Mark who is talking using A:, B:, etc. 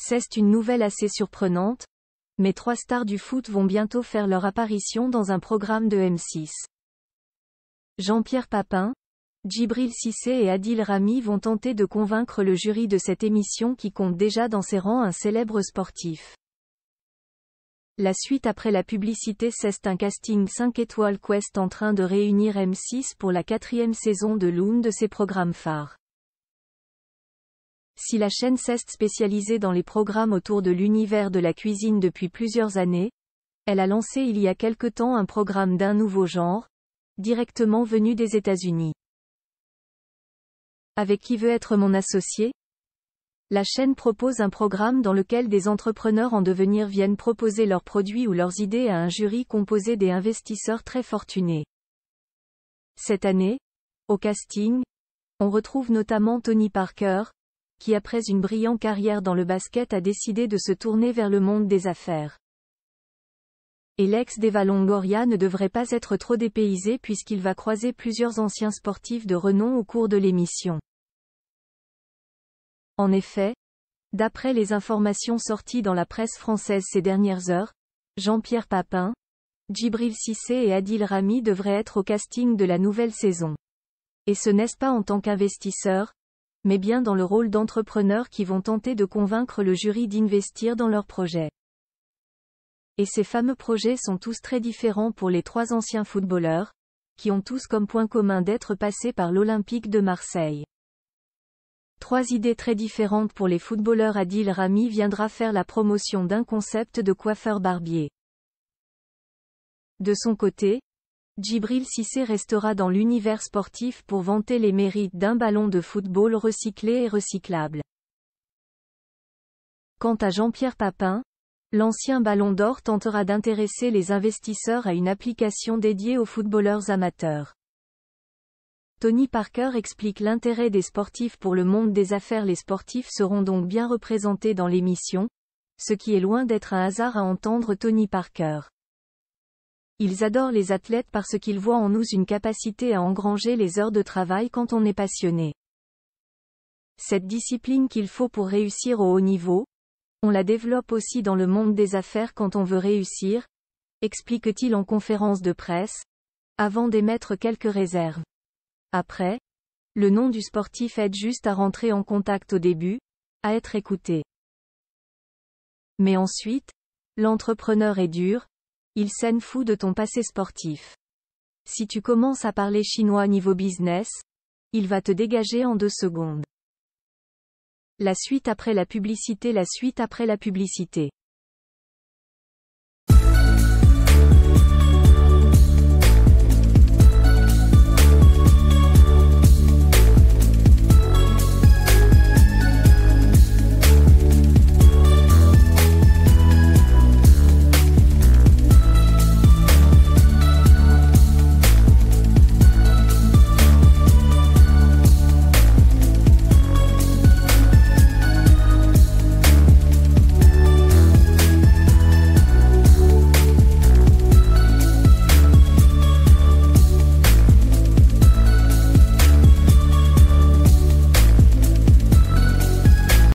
A: C'est une nouvelle assez surprenante, mais trois stars du foot vont bientôt faire leur apparition dans un programme de M6. Jean-Pierre Papin, Djibril Cissé et Adil Rami vont tenter de convaincre le jury de cette émission qui compte déjà dans ses rangs un célèbre sportif. La suite après la publicité c'est un casting 5 étoiles Quest en train de réunir M6 pour la quatrième saison de l'une de ses programmes phares. Si la chaîne SEST spécialisée dans les programmes autour de l'univers de la cuisine depuis plusieurs années, elle a lancé il y a quelque temps un programme d'un nouveau genre, directement venu des États-Unis. Avec qui veut être mon associé La chaîne propose un programme dans lequel des entrepreneurs en devenir viennent proposer leurs produits ou leurs idées à un jury composé des investisseurs très fortunés. Cette année, au casting, on retrouve notamment Tony Parker, qui après une brillante carrière dans le basket a décidé de se tourner vers le monde des affaires. Et l'ex d'Eva Longoria ne devrait pas être trop dépaysé puisqu'il va croiser plusieurs anciens sportifs de renom au cours de l'émission. En effet, d'après les informations sorties dans la presse française ces dernières heures, Jean-Pierre Papin, Djibril Cissé et Adil Rami devraient être au casting de la nouvelle saison. Et ce n'est-ce pas en tant qu'investisseur, mais bien dans le rôle d'entrepreneurs qui vont tenter de convaincre le jury d'investir dans leurs projets. Et ces fameux projets sont tous très différents pour les trois anciens footballeurs, qui ont tous comme point commun d'être passés par l'Olympique de Marseille. Trois idées très différentes pour les footballeurs Adil Rami viendra faire la promotion d'un concept de coiffeur barbier. De son côté, Djibril Sissé restera dans l'univers sportif pour vanter les mérites d'un ballon de football recyclé et recyclable. Quant à Jean-Pierre Papin, l'ancien ballon d'or tentera d'intéresser les investisseurs à une application dédiée aux footballeurs amateurs. Tony Parker explique l'intérêt des sportifs pour le monde des affaires. Les sportifs seront donc bien représentés dans l'émission, ce qui est loin d'être un hasard à entendre Tony Parker. Ils adorent les athlètes parce qu'ils voient en nous une capacité à engranger les heures de travail quand on est passionné. Cette discipline qu'il faut pour réussir au haut niveau, on la développe aussi dans le monde des affaires quand on veut réussir, explique-t-il en conférence de presse, avant d'émettre quelques réserves. Après, le nom du sportif aide juste à rentrer en contact au début, à être écouté. Mais ensuite, l'entrepreneur est dur, il s'en fou de ton passé sportif. Si tu commences à parler chinois niveau business, il va te dégager en deux secondes. La suite après la publicité La suite après la publicité